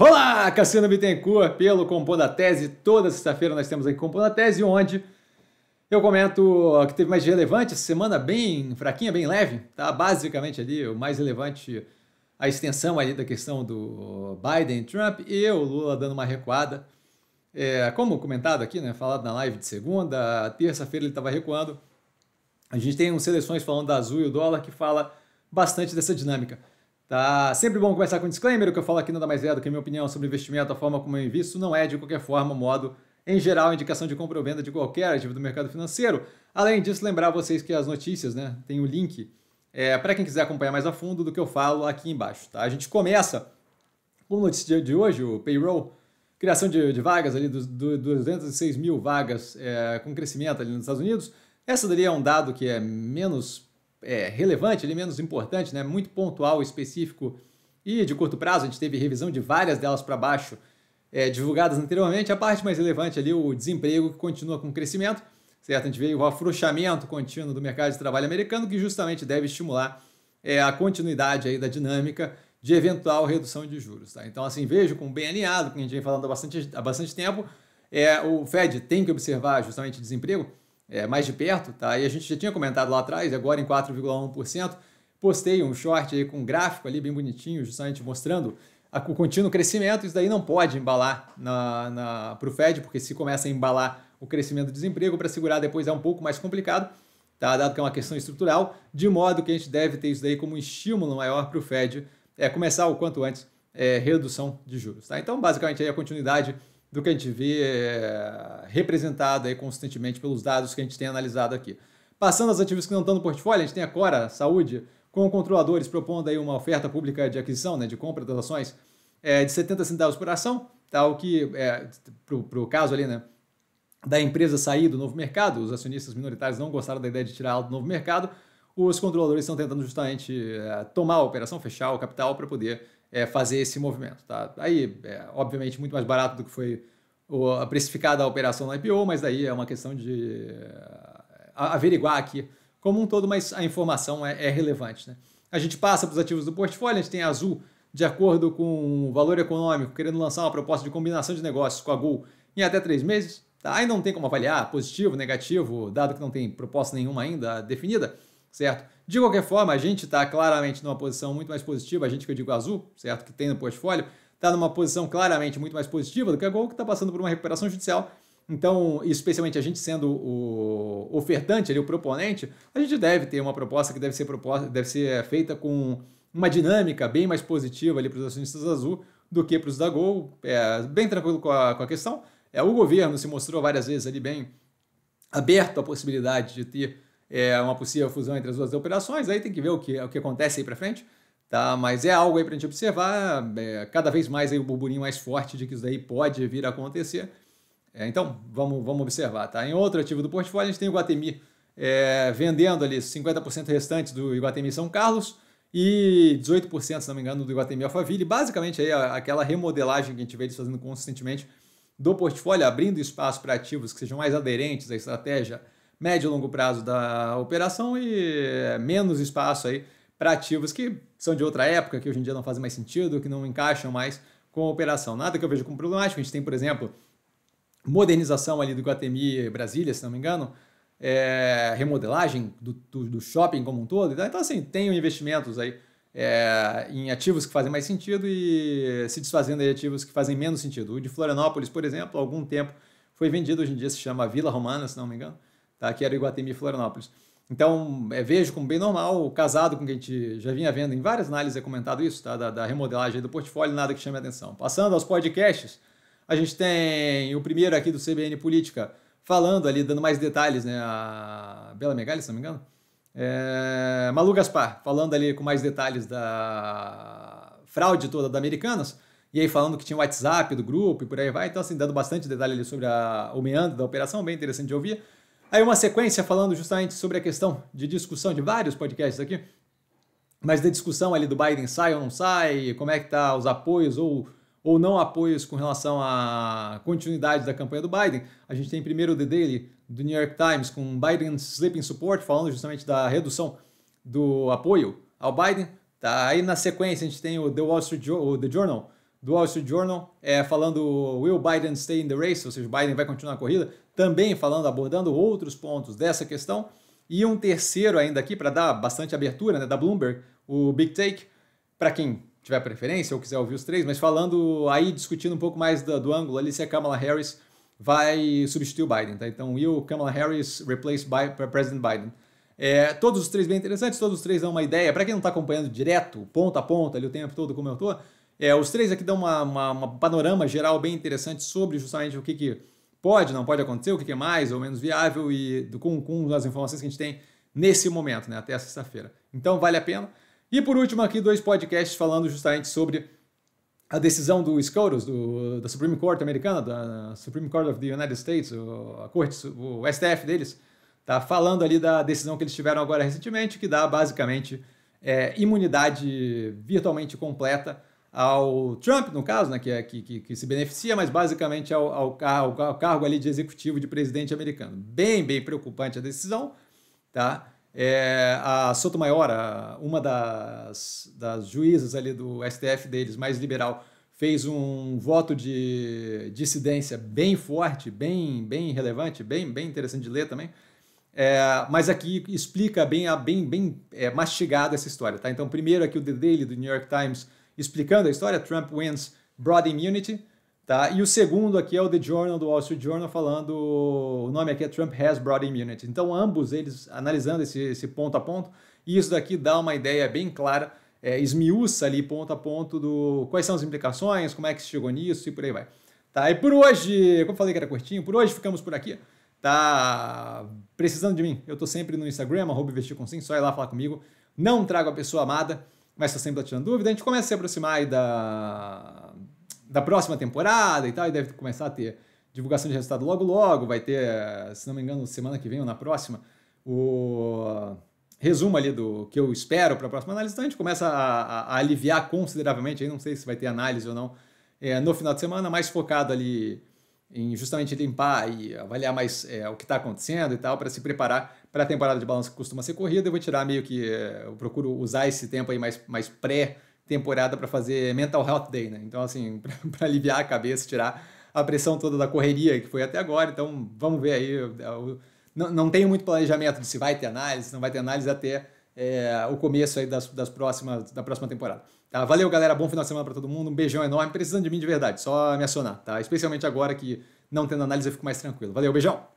Olá, Cassiano Bittencourt, pelo Compondo a Tese. Toda sexta-feira nós temos aqui Compondo a Tese, onde eu comento o que teve mais relevante, semana bem fraquinha, bem leve, tá? Basicamente ali, o mais relevante, a extensão ali da questão do Biden, Trump e o Lula dando uma recuada. É, como comentado aqui, né, falado na live de segunda, terça-feira ele estava recuando. A gente tem uns seleções falando da Azul e o dólar que fala bastante dessa dinâmica. Tá sempre bom começar com um disclaimer, o que eu falo aqui nada mais é do que minha opinião sobre investimento, a forma como eu invisto, não é de qualquer forma, modo, em geral, indicação de compra ou venda de qualquer ativo do mercado financeiro. Além disso, lembrar vocês que as notícias, né, tem o link é, para quem quiser acompanhar mais a fundo do que eu falo aqui embaixo, tá? A gente começa com a notícia de hoje, o payroll, criação de, de vagas ali, dos do, 206 mil vagas é, com crescimento ali nos Estados Unidos. Essa daí é um dado que é menos é, relevante, ele é menos importante, né? muito pontual, específico e de curto prazo. A gente teve revisão de várias delas para baixo, é, divulgadas anteriormente. A parte mais relevante ali, o desemprego, que continua com crescimento. Certo? A gente veio o afrouxamento contínuo do mercado de trabalho americano, que justamente deve estimular é, a continuidade aí da dinâmica de eventual redução de juros. Tá? Então, assim, vejo como bem alinhado, que a gente vem falando há bastante, há bastante tempo, é, o Fed tem que observar justamente desemprego, é, mais de perto, tá? E a gente já tinha comentado lá atrás, agora em 4,1%, postei um short aí com um gráfico ali bem bonitinho, justamente mostrando a, o contínuo crescimento, isso daí não pode embalar na, na, para o Fed, porque se começa a embalar o crescimento do desemprego, para segurar depois é um pouco mais complicado, tá? dado que é uma questão estrutural, de modo que a gente deve ter isso daí como um estímulo maior para o Fed é, começar o quanto antes é, redução de juros. Tá? Então, basicamente, aí a continuidade do que a gente vê é, representado aí consistentemente pelos dados que a gente tem analisado aqui. Passando aos ativos que não estão no portfólio, a gente tem a Cora Saúde, com controladores propondo aí uma oferta pública de aquisição, né, de compra das ações, é, de 70 centavos por ação, tal tá? que, é, para o caso ali, né, da empresa sair do novo mercado, os acionistas minoritários não gostaram da ideia de tirar algo do novo mercado, os controladores estão tentando justamente é, tomar a operação, fechar o capital para poder é, fazer esse movimento. Tá? Aí, é, obviamente, muito mais barato do que foi o, a precificada a operação no IPO, mas aí é uma questão de é, averiguar aqui como um todo, mas a informação é, é relevante. Né? A gente passa para os ativos do portfólio, a gente tem a Azul de acordo com o valor econômico, querendo lançar uma proposta de combinação de negócios com a Gol em até três meses. Tá? Aí não tem como avaliar positivo, negativo, dado que não tem proposta nenhuma ainda definida, certo? De qualquer forma, a gente está claramente numa posição muito mais positiva, a gente que eu digo azul, certo? Que tem no portfólio, está numa posição claramente muito mais positiva do que a Gol, que está passando por uma recuperação judicial. Então, especialmente a gente sendo o ofertante, ali, o proponente, a gente deve ter uma proposta que deve ser, proposta, deve ser feita com uma dinâmica bem mais positiva para os acionistas azul do que para os da Gol. É, bem tranquilo com a, com a questão. É, o governo se mostrou várias vezes ali bem aberto à possibilidade de ter é, uma possível fusão entre as duas operações, aí tem que ver o que, o que acontece aí para frente, tá? Mas é algo aí para a gente observar, é, cada vez mais aí o burburinho mais forte de que isso daí pode vir a acontecer. É, então, vamos, vamos observar, tá? Em outro ativo do portfólio, a gente tem o Guatemi é, vendendo ali 50% restantes do Iguatemi São Carlos, e 18%, se não me engano, do Iguatemi Alphaville. Basicamente, aí, aquela remodelagem que a gente vê eles fazendo consistentemente do portfólio, abrindo espaço para ativos que sejam mais aderentes à estratégia médio e longo prazo da operação e é, menos espaço aí para ativos que são de outra época, que hoje em dia não fazem mais sentido, que não encaixam mais com a operação. Nada que eu vejo como problemático. A gente tem, por exemplo, modernização ali do Guatemi Brasília, se não me engano, é, remodelagem do, do, do, shopping como um todo. Né? Então, assim, tenho investimentos aí é, em ativos que fazem mais sentido e se desfazendo de ativos que fazem menos sentido. O de Florianópolis, por exemplo, há algum tempo foi vendido, hoje em dia se chama Vila Romana, se não me engano tá? que era Iguatemi e Florianópolis. Então, é, vejo como bem normal, casado com o que a gente já vinha vendo em várias análises, é comentado isso, tá? da, da remodelagem do portfólio, nada que chame a atenção. Passando aos podcasts, a gente tem o primeiro aqui do CBN Política, falando ali, dando mais detalhes, né? A Bela Megali, se não me engano. É... Malu Gaspar, falando ali com mais detalhes da fraude toda da Americanas. E aí falando que tinha o WhatsApp do grupo e por aí vai. Então, assim, dando bastante detalhe ali sobre a... o meandro da operação, bem interessante de ouvir. Aí uma sequência falando justamente sobre a questão de discussão de vários podcasts aqui, mas da discussão ali do Biden sai ou não sai, como é que tá os apoios ou, ou não apoios com relação à continuidade da campanha do Biden. A gente tem primeiro o The Daily do New York Times com Biden Sleeping Support, falando justamente da redução do apoio ao Biden. Tá, aí na sequência a gente tem o The Wall Street jo The Journal, do Wall Street Journal, é, falando Will Biden stay in the race? Ou seja, Biden vai continuar a corrida também falando, abordando outros pontos dessa questão. E um terceiro ainda aqui, para dar bastante abertura, né, da Bloomberg, o Big Take, para quem tiver preferência ou quiser ouvir os três, mas falando aí, discutindo um pouco mais do, do ângulo ali, se a Kamala Harris vai substituir o Biden, tá? Então, o Kamala Harris replace by President Biden. É, todos os três bem interessantes, todos os três dão uma ideia. Para quem não está acompanhando direto, ponto a ponto ali o tempo todo, como eu estou, é, os três aqui dão uma, uma, uma, panorama geral bem interessante sobre justamente o que, que pode, não pode acontecer, o que é mais ou menos viável e com, com as informações que a gente tem nesse momento, né, até sexta-feira. Então vale a pena. E por último aqui, dois podcasts falando justamente sobre a decisão do Scotus, do, da Supreme Court americana, da Supreme Court of the United States, o, a corte, o STF deles, tá falando ali da decisão que eles tiveram agora recentemente, que dá basicamente é, imunidade virtualmente completa ao Trump, no caso, né, que, é, que, que, que se beneficia, mas basicamente ao, ao, ao, ao cargo ali de executivo de presidente americano. Bem, bem preocupante a decisão, tá? É, a Sotomayor, uma das, das juízas ali do STF deles, mais liberal, fez um voto de dissidência bem forte, bem, bem relevante, bem, bem interessante de ler também. É, mas aqui explica bem, bem, bem é, mastigada essa história. Tá? Então, primeiro aqui é o The Daily do New York Times explicando a história, Trump wins broad immunity, tá? E o segundo aqui é o The Journal, do Wall Street Journal, falando, o nome aqui é Trump has broad immunity. Então, ambos eles analisando esse, esse ponto a ponto, e isso daqui dá uma ideia bem clara, é, esmiuça ali ponto a ponto do quais são as implicações, como é que se chegou nisso e por aí vai. Tá, e por hoje, como falei que era curtinho, por hoje ficamos por aqui. Tá precisando de mim? Eu tô sempre no Instagram, arroba investir com sim, só ir lá falar comigo. Não trago a pessoa amada mas tá sempre tirando dúvida. A gente começa a se aproximar da, da próxima temporada e tal, e deve começar a ter divulgação de resultado logo logo. Vai ter, se não me engano, semana que vem ou na próxima, o resumo ali do que eu espero para a próxima análise. Então a gente começa a, a, a, aliviar consideravelmente, aí não sei se vai ter análise ou não, é, no final de semana, mais focado ali em justamente limpar e avaliar mais é, o que está acontecendo e tal, para se preparar para a temporada de balanço que costuma ser corrida. Eu vou tirar meio que. É, eu procuro usar esse tempo aí mais, mais pré-temporada para fazer Mental Health Day, né? Então, assim, para aliviar a cabeça, tirar a pressão toda da correria que foi até agora. Então, vamos ver aí. não, não tenho muito planejamento de se vai ter análise, não vai ter análise até é, o começo aí das, das próximas, da próxima temporada. Tá, valeu, galera. Bom final de semana para todo mundo. Um beijão enorme. Precisando de mim de verdade, só me acionar, tá? Especialmente agora que não tendo análise eu fico mais tranquilo. Valeu, beijão!